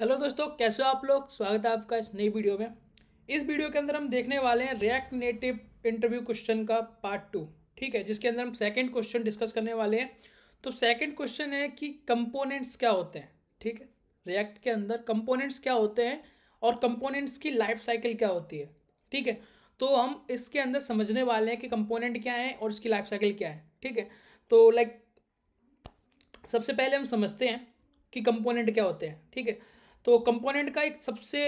hello दोस्तों कैसे हो आप लोग स्वागत है आपका इस नई वीडियो में इस वीडियो के अंदर हम देखने वाले हैं रिएक्ट नेटिव इंटरव्यू क्वेश्चन का पार्ट टू ठीक है जिसके अंदर हम सेकंड क्वेश्चन डिस्कस करने वाले हैं तो सेकंड क्वेश्चन है कि कंपोनेंट्स क्या होते हैं ठीक है रिएक्ट के अंदर कंपोनेंट्स क्या होते हैं और कंपोनेंट्स की लाइफ साइकिल क्या होती है ठीक है तो हम इसके अंदर समझने वाले हैं कि कंपोनेंट क्या है और इसकी लाइफ साइकिल क्या है ठीक है तो लाइक सबसे पहले हम समझते हैं कि कंपोनेंट क्या होते हैं ठीक है तो कंपोनेंट का एक सबसे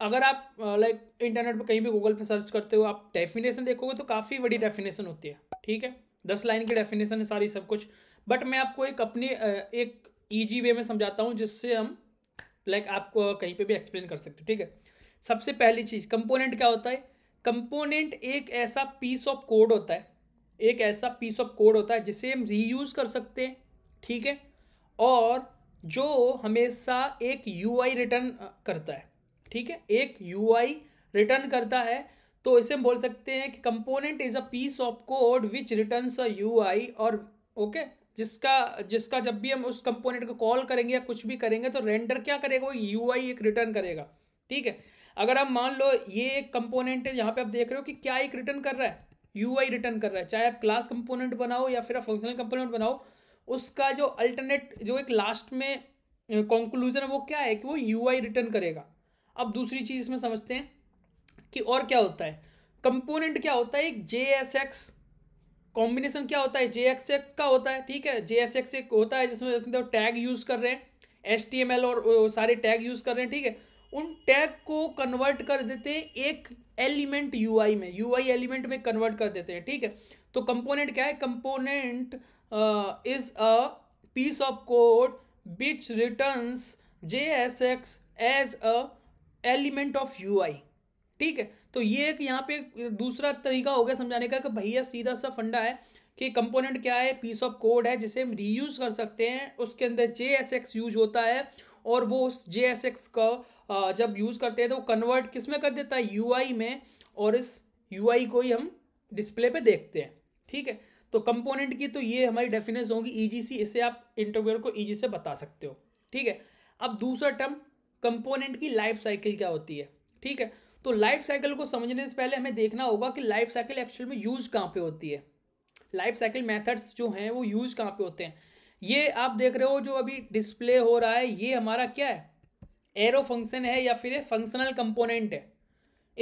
अगर आप लाइक इंटरनेट पर कहीं भी गूगल पर सर्च करते हो आप डेफिनेशन देखोगे तो काफ़ी बड़ी डेफिनेशन होती है ठीक है दस लाइन की डेफिनेशन है सारी सब कुछ बट मैं आपको एक अपने एक ईजी वे में समझाता हूँ जिससे हम लाइक आपको कहीं पे भी एक्सप्लेन कर सकते हो ठीक है सबसे पहली चीज़ कंपोनेंट क्या होता है कंपोनेंट एक ऐसा पीस ऑफ कोड होता है एक ऐसा पीस ऑफ कोड होता है जिसे हम रीयूज़ कर सकते हैं ठीक है और जो हमेशा एक यू आई रिटर्न करता है ठीक है एक यू आई रिटर्न करता है तो इसे हम बोल सकते हैं कि component is a piece of code which return a U I और ओके जिसका जिसका जब भी हम उस कंपोनेंट को कॉल करेंगे या कुछ भी करेंगे तो रेंडर क्या करेगा वो यू आई एक रिटर्न करेगा ठीक है अगर आप मान लो ये एक कंपोनेंट है यहाँ पे आप देख रहे हो कि क्या एक रिटर्न कर रहा है यू आई रिटर्न कर रहा है चाहे आप क्लास कंपोनेंट बनाओ या फिर आप फंक्शनल कंपोनेंट बनाओ उसका जो अल्टरनेट जो एक लास्ट में कंक्लूजन है वो क्या है कि वो यू रिटर्न करेगा अब दूसरी चीज़ इसमें समझते हैं कि और क्या होता है कंपोनेंट क्या होता है एक जे एस एक्स कॉम्बिनेशन क्या होता है जे एक्स एक्स का होता है ठीक है जे एस एक्स एक होता है जिसमें तो टैग यूज़ कर रहे हैं एस टी एम एल और सारे टैग यूज़ कर रहे हैं ठीक है उन टैग को कन्वर्ट कर देते हैं एक एलिमेंट यू में यू एलिमेंट में कन्वर्ट कर देते हैं ठीक है तो कंपोनेंट क्या है component is a piece of code which returns JSX as a element of UI ठीक है तो ये एक यहाँ पे दूसरा तरीका हो गया समझाने का कि भैया सीधा सा फंडा है कि कंपोनेंट क्या है पीस ऑफ कोड है जिसे हम रीयूज कर सकते हैं उसके अंदर जे एस एक्स यूज होता है और वो उस जे एस एक्स का जब यूज़ करते हैं तो कन्वर्ट किस में कर देता है यू आई में और इस यू आई को ही हम डिस्प्ले पे देखते हैं ठीक है तो कंपोनेंट की तो ये हमारी डेफिनेशन होगी ईजीसी e इसे आप इंटरव्यूअर को ईजी e से बता सकते हो ठीक है अब दूसरा टर्म कंपोनेंट की लाइफ साइकिल क्या होती है ठीक है तो लाइफ साइकिल को समझने से पहले हमें देखना होगा कि लाइफ साइकिल एक्चुअल में यूज कहाँ पे होती है लाइफ साइकिल मेथड्स जो हैं वो यूज कहाँ पे होते हैं ये आप देख रहे हो जो अभी डिस्प्ले हो रहा है ये हमारा क्या है एरो फंक्शन है या फिर फंक्शनल कंपोनेंट है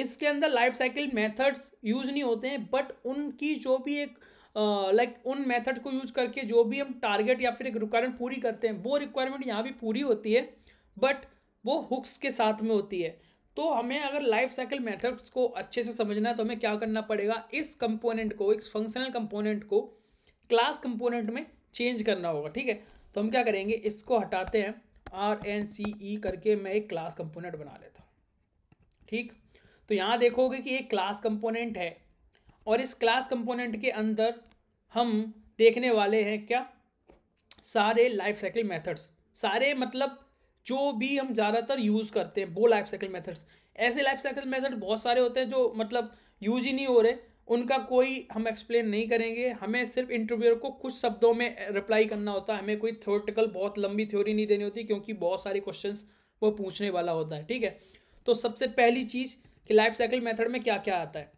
इसके अंदर लाइफ साइकिल मेथड्स यूज नहीं होते हैं बट उनकी जो भी एक लाइक उन मेथड को यूज करके जो भी हम टारगेट या फिर एक रिक्वायरमेंट पूरी करते हैं वो रिक्वायरमेंट यहाँ भी पूरी होती है बट वो हुक्स के साथ में होती है तो हमें अगर लाइफ साइकिल मेथड्स को अच्छे से समझना है तो हमें क्या करना पड़ेगा इस कंपोनेंट को इस फंक्शनल कंपोनेंट को क्लास कंपोनेंट में चेंज करना होगा ठीक है तो हम क्या करेंगे इसको हटाते हैं आर एन सी ई करके मैं एक क्लास कंपोनेंट बना लेता हूँ ठीक तो यहाँ देखोगे कि एक क्लास कंपोनेंट है और इस क्लास कंपोनेंट के अंदर हम देखने वाले हैं क्या सारे लाइफ साइकिल मेथड्स सारे मतलब जो भी हम ज़्यादातर यूज़ करते हैं वो लाइफ साइकिल मेथड्स ऐसे लाइफ साइकिल मेथड बहुत सारे होते हैं जो मतलब यूज ही नहीं हो रहे उनका कोई हम एक्सप्लेन नहीं करेंगे हमें सिर्फ इंटरव्यूअर को कुछ शब्दों में रिप्लाई करना होता है हमें कोई थ्योरेटिकल बहुत लंबी थ्योरी नहीं देनी होती क्योंकि बहुत सारे क्वेश्चन वो पूछने वाला होता है ठीक है तो सबसे पहली चीज़ कि लाइफ साइकिल मेथड में क्या क्या आता है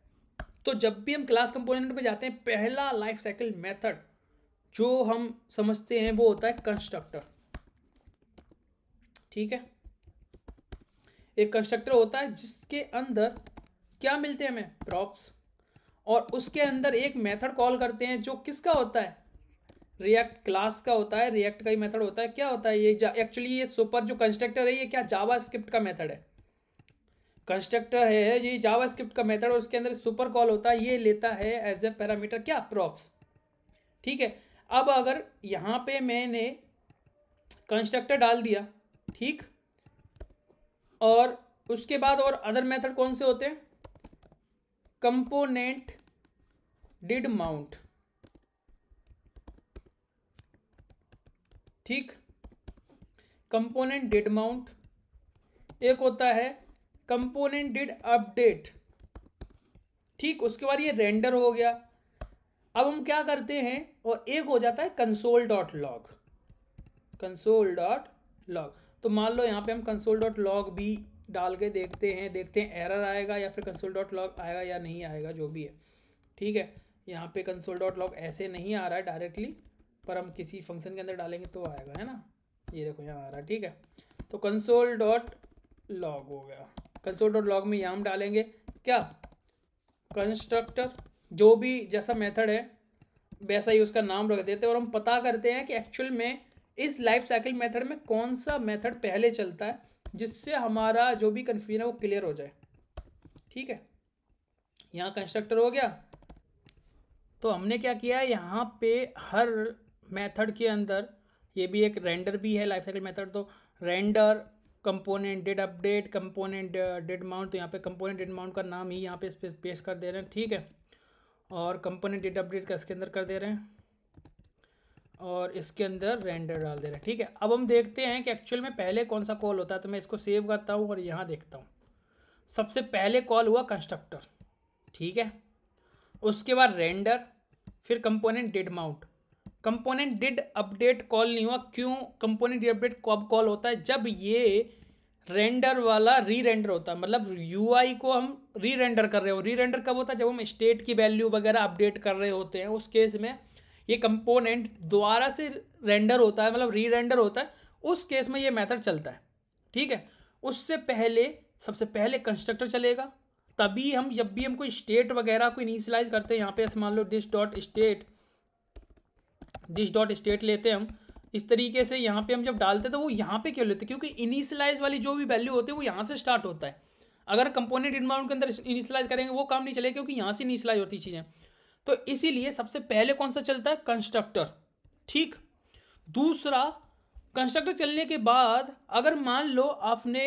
तो जब भी हम क्लास कंपोनेंट में जाते हैं पहला लाइफ साइकिल मेथड जो हम समझते हैं वो होता है कंस्ट्रक्टर ठीक है एक कंस्ट्रक्टर होता है जिसके अंदर क्या मिलते हैं हमें प्रॉप्स और उसके अंदर एक मेथड कॉल करते हैं जो किसका होता है रिएक्ट क्लास का होता है रिएक्ट का ही मेथड होता है क्या होता है ये एक्चुअली ये सुपर जो कंस्ट्रक्टर है ये क्या जावा स्क्रिप्ट का मेथड है कंस्ट्रक्टर है ये जावास्क्रिप्ट का मेथड और उसके अंदर सुपर कॉल होता है ये लेता है एज ए पैरामीटर क्या प्रॉप्स ठीक है अब अगर यहाँ पे मैंने कंस्ट्रक्टर डाल दिया ठीक और उसके बाद और अदर मेथड कौन से होते हैं कंपोनेंट डिड माउंट ठीक कंपोनेंट डिड माउंट एक होता है कंपोनेंट डिड अपडेट ठीक उसके बाद ये रेंडर हो गया अब हम क्या करते हैं और एक हो जाता है console dot log console dot log तो मान लो यहाँ पे हम कंसोल डॉट लॉग भी डाल के देखते हैं देखते हैं एरर आएगा या फिर कंसोल डॉट लॉग आएगा या नहीं आएगा जो भी है ठीक है यहाँ पे कंसोल डॉट लॉग ऐसे नहीं आ रहा है डायरेक्टली पर हम किसी फंक्शन के अंदर डालेंगे तो आएगा है ना ये देखो यहाँ आ रहा है ठीक है तो कंसोल डॉट लॉग हो गया कंसोल डॉट लॉग में याम डालेंगे क्या कंस्ट्रक्टर जो भी जैसा मेथड है वैसा ही उसका नाम रख देते हैं और हम पता करते हैं कि एक्चुअल में इस लाइफ साइकिल मेथड में कौन सा मेथड पहले चलता है जिससे हमारा जो भी कन्फ्यूजन है वो क्लियर हो जाए ठीक है यहाँ कंस्ट्रक्टर हो गया तो हमने क्या किया है यहाँ पे हर मेथड के अंदर ये भी एक रेंडर भी है लाइफ साइकिल मेथड तो render component did update component did mount तो यहाँ पे कंपोनेंट डेट माउंट का नाम ही यहाँ पे इस पेश कर दे रहे हैं ठीक है और कंपोनेंट डेट अपडेट का इसके अंदर कर दे रहे हैं और इसके अंदर रेंडर डाल दे रहे हैं ठीक है अब हम देखते हैं कि एक्चुअल में पहले कौन सा कॉल होता है तो मैं इसको सेव करता हूँ और यहाँ देखता हूँ सबसे पहले कॉल हुआ कंस्ट्रक्टर ठीक है उसके बाद रेंडर फिर component did mount component did update call नहीं हुआ क्यों कंपोनेंट डिड अपडेट कब कॉल होता है जब ये रेंडर वाला री रेंडर होता है मतलब यू को हम री रेंडर कर रहे हो री रेंडर कब होता है जब हम स्टेट की वैल्यू वगैरह अपडेट कर रहे होते हैं उस केस में ये कंपोनेंट दोबारा से रेंडर होता है मतलब री रेंडर होता है उस केस में ये मेथड चलता है ठीक है उससे पहले सबसे पहले कंस्ट्रक्टर चलेगा तभी हम जब भी हम कोई स्टेट वगैरह को इनिशलाइज करते हैं यहाँ पे मान लो this dot state this dot state लेते हैं हम इस तरीके से यहाँ पे हम जब डालते हैं तो वो यहाँ पे क्यों लेते हैं क्योंकि इनिशलाइज वाली जो भी वैल्यू होती है वो यहाँ से स्टार्ट होता है अगर कंपोनेंट इन्वायरमेंट के अंदर इनिशलाइज करेंगे वो काम नहीं चलेगा क्योंकि यहाँ से इनिशियलाइज होती चीज़ें तो इसीलिए सबसे पहले कौन सा चलता है कंस्ट्रक्टर ठीक दूसरा कंस्ट्रक्टर चलने के बाद अगर मान लो आपने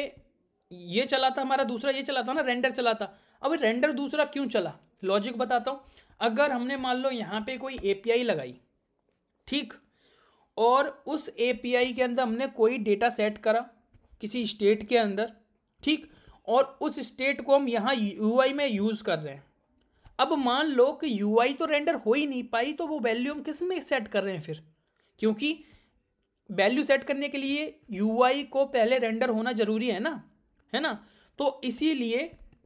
ये चला था हमारा दूसरा ये चला था ना रेंडर चला था अब रेंडर दूसरा क्यों चला लॉजिक बताता हूँ अगर हमने मान लो यहाँ पे कोई एपीआई लगाई ठीक और उस एपीआई के अंदर हमने कोई डेटा सेट करा किसी स्टेट के अंदर ठीक और उस स्टेट को हम यहाँ यूआई में यूज़ कर रहे हैं अब मान लो कि यूआई तो रेंडर हो ही नहीं पाई तो वो वैल्यू हम किस में सेट कर रहे हैं फिर क्योंकि वैल्यू सेट करने के लिए यूआई को पहले रेंडर होना ज़रूरी है ना है ना तो इसीलिए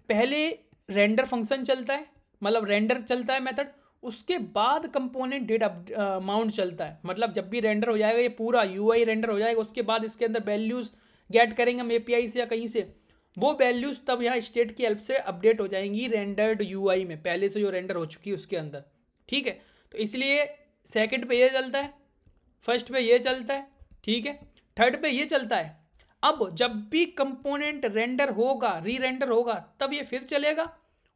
पहले रेंडर फंक्शन चलता है मतलब रेंडर चलता है मेथड उसके बाद कंपोनेंट डेट अमाउंट चलता है मतलब जब भी रेंडर हो जाएगा ये पूरा यू रेंडर हो जाएगा उसके बाद इसके अंदर वैल्यूज़ गेट करेंगे हम ए से या कहीं से वो वैल्यूज़ तब यहाँ स्टेट की हेल्प से अपडेट हो जाएंगी रेंडर्ड यू में पहले से जो रेंडर हो चुकी है उसके अंदर ठीक है तो इसलिए सेकेंड पे ये चलता है फर्स्ट पे ये चलता है ठीक है थर्ड पे ये चलता है अब जब भी कंपोनेंट रेंडर होगा री रेंडर होगा तब ये फिर चलेगा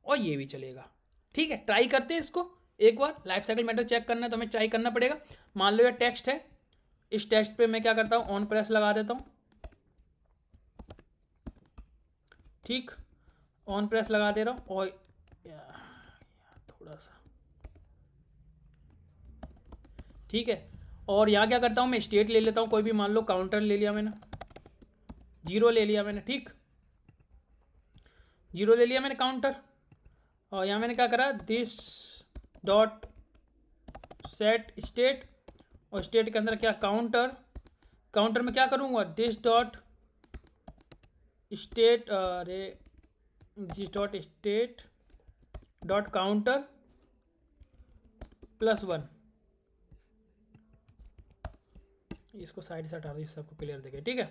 और ये भी चलेगा ठीक है ट्राई करते हैं इसको एक बार लाइफ साइकिल मैटर चेक करना है तो हमें चाहिए करना पड़ेगा मान लो ये टेक्स्ट है इस टेक्स्ट पे मैं क्या करता हूँ ऑन प्रेस लगा देता हूँ ठीक ऑन प्रेस लगा दे रहा हूँ और थोड़ा सा ठीक है और यहाँ क्या करता हूँ मैं स्टेट ले लेता हूँ कोई भी मान लो काउंटर ले लिया मैंने जीरो ले लिया मैंने ठीक जीरो ले लिया मैंने काउंटर और यहाँ मैंने क्या करा दिस डॉट सेट स्टेट और स्टेट के अंदर क्या काउंटर काउंटर में क्या करूँगा दिस डॉट स्टेट अरे this dot state dot counter plus one इसको साइड से हटा दो इस सबको क्लियर देखे ठीक है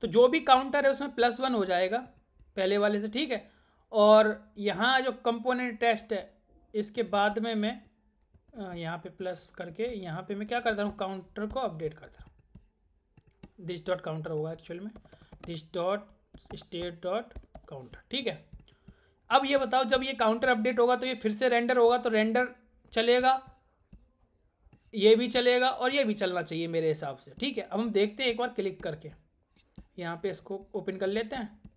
तो जो भी काउंटर है उसमें प्लस वन हो जाएगा पहले वाले से ठीक है और यहाँ जो कंपोनेंट टेस्ट है इसके बाद में मैं यहाँ पे प्लस करके यहाँ पे मैं क्या करता हूँ काउंटर को अपडेट करता हूँ डिश डॉट काउंटर होगा एक्चुअल में this dot state dot counter ठीक है अब ये बताओ जब ये काउंटर अपडेट होगा तो ये फिर से रेंडर होगा तो रेंडर चलेगा ये भी चलेगा और ये भी चलना चाहिए मेरे हिसाब से ठीक है अब हम देखते हैं एक बार क्लिक करके यहाँ पे इसको ओपन कर लेते हैं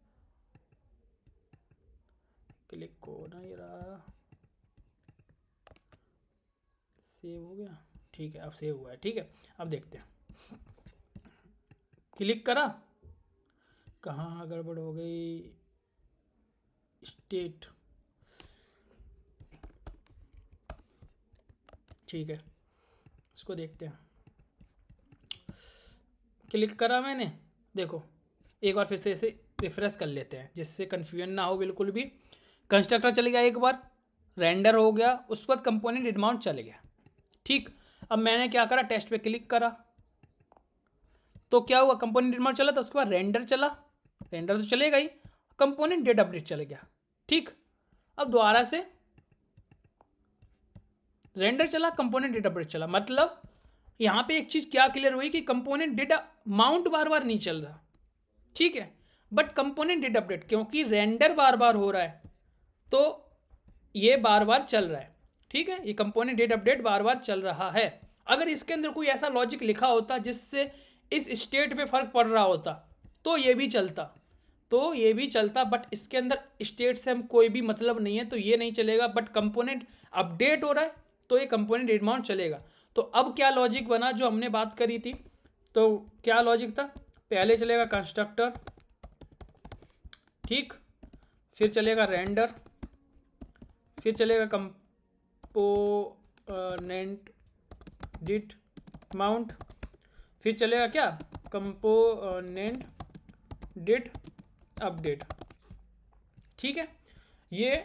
क्लिक को नहीं रहा सेव हो गया ठीक है अब सेव हुआ है ठीक है अब देखते हैं क्लिक करा कहाँ गड़बड़ हो गई स्टेट ठीक है इसको देखते हैं क्लिक करा मैंने देखो एक बार फिर से इसे रिफ्रेश कर लेते हैं जिससे कन्फ्यूजन ना हो बिल्कुल भी कंस्ट्रक्टर चले गया एक बार रेंडर हो गया उस पर कंपोनेंट डिमाउंट चले गया ठीक अब मैंने क्या करा टेस्ट पे क्लिक करा तो क्या हुआ कंपोनेंट निर्माण चला था तो उसके बाद रेंडर चला रेंडर तो चलेगा ही कंपोनेंट डेट अपडेट चले गया ठीक अब दोबारा से रेंडर चला कंपोनेंट डेट अपडेट चला मतलब यहां पे एक चीज़ क्या क्लियर हुई कि कंपोनेंट डेटा माउंट बार बार नहीं चल रहा ठीक है बट कंपोनेंट डेट अपडेट क्योंकि रेंडर बार बार हो रहा है तो ये बार बार चल रहा है ठीक है ये कंपोनेंट डेट अपडेट बार बार चल रहा है अगर इसके अंदर कोई ऐसा लॉजिक लिखा होता जिससे इस स्टेट पे फर्क पड़ रहा होता तो ये भी चलता तो ये भी चलता बट इसके अंदर स्टेट से हम कोई भी मतलब नहीं है तो ये नहीं चलेगा बट कंपोनेंट अपडेट हो रहा है तो ये कंपोनेंट एडमाउंट चलेगा तो अब क्या लॉजिक बना जो हमने बात करी थी तो क्या लॉजिक था पहले चलेगा कंस्ट्रक्टर ठीक फिर चलेगा रेंडर फिर चलेगा कम कंपोनेंट डिट माउंट फिर चलेगा क्या कंपोनेंट डिट अपडेट ठीक है ये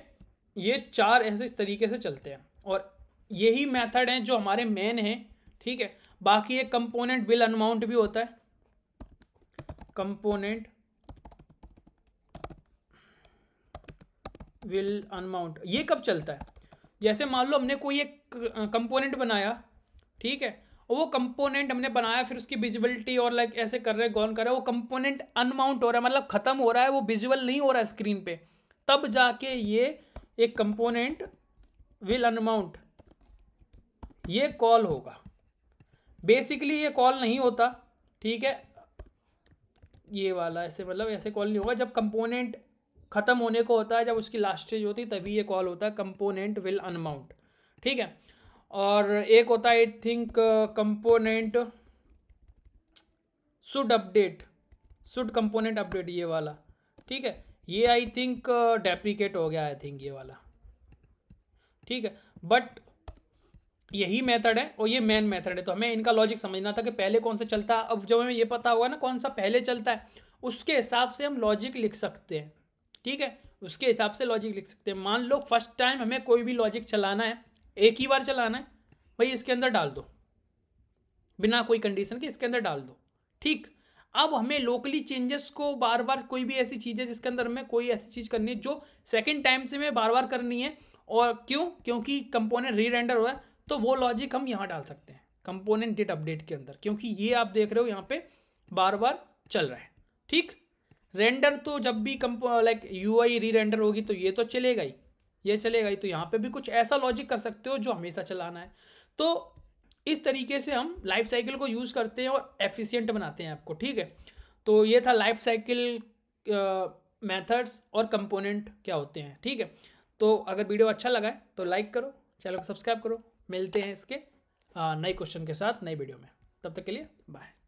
ये चार ऐसे तरीके से चलते हैं और यही मेथड हैं जो हमारे मेन हैं ठीक है बाकी ये कंपोनेंट बिल अनमाउंट भी होता है कंपोनेंट विल अनमाउंट ये कब चलता है जैसे मान लो हमने कोई एक कंपोनेंट बनाया ठीक है और वो कंपोनेंट हमने बनाया फिर उसकी विजिबिलिटी और लाइक ऐसे कर रहे गॉन कर रहे वो कंपोनेंट अनमाउंट हो रहा है मतलब ख़त्म हो रहा है वो विजुअल नहीं हो रहा है स्क्रीन पे तब जाके ये एक कंपोनेंट विल अनमाउंट ये कॉल होगा बेसिकली ये कॉल नहीं होता ठीक है ये वाला ऐसे मतलब ऐसे कॉल नहीं होगा जब कंपोनेंट ख़त्म होने को होता है जब उसकी लास्ट स्टेज होती है तभी ये कॉल होता है कंपोनेंट विल अनमाउंट ठीक है और एक होता है I think component should update should component update ये वाला ठीक है ये आई थिंक डेप्रिकेट हो गया आई थिंक ये वाला ठीक है बट यही मेथड है और ये मेन मेथड है तो हमें इनका लॉजिक समझना था कि पहले कौन सा चलता है अब जब हमें ये पता होगा ना कौन सा पहले चलता है उसके हिसाब से हम लॉजिक लिख सकते हैं ठीक है उसके हिसाब से लॉजिक लिख सकते हैं मान लो फर्स्ट टाइम हमें कोई भी लॉजिक चलाना है एक ही बार चलाना है भाई इसके अंदर डाल दो बिना कोई कंडीशन के इसके अंदर डाल दो ठीक अब हमें लोकली चेंजेस को बार बार कोई भी ऐसी चीज़ है जिसके अंदर हमें कोई ऐसी चीज़ करनी है जो सेकेंड टाइम से हमें बार बार करनी है और क्यों क्योंकि कंपोनेंट री रेंडर हो रहा है तो वो लॉजिक हम यहाँ डाल सकते हैं कंपोनेंट डेट अपडेट के अंदर क्योंकि ये आप देख रहे हो यहाँ पे बार बार चल रहा है ठीक रेंडर तो जब भी कंपो लाइक यू आई री रेंडर होगी तो ये तो चलेगा ही ये चलेगा ही तो यहाँ पे भी कुछ ऐसा लॉजिक कर सकते हो जो हमेशा चलाना है तो इस तरीके से हम लाइफ साइकिल को यूज़ करते हैं और एफिशिएंट बनाते हैं आपको ठीक है तो ये था लाइफ साइकिल मेथड्स और कंपोनेंट क्या होते हैं ठीक है तो अगर वीडियो अच्छा लगा है तो लाइक करो चैनल को सब्सक्राइब करो मिलते हैं इसके नए क्वेश्चन के साथ नए वीडियो में तब तक के लिए बाय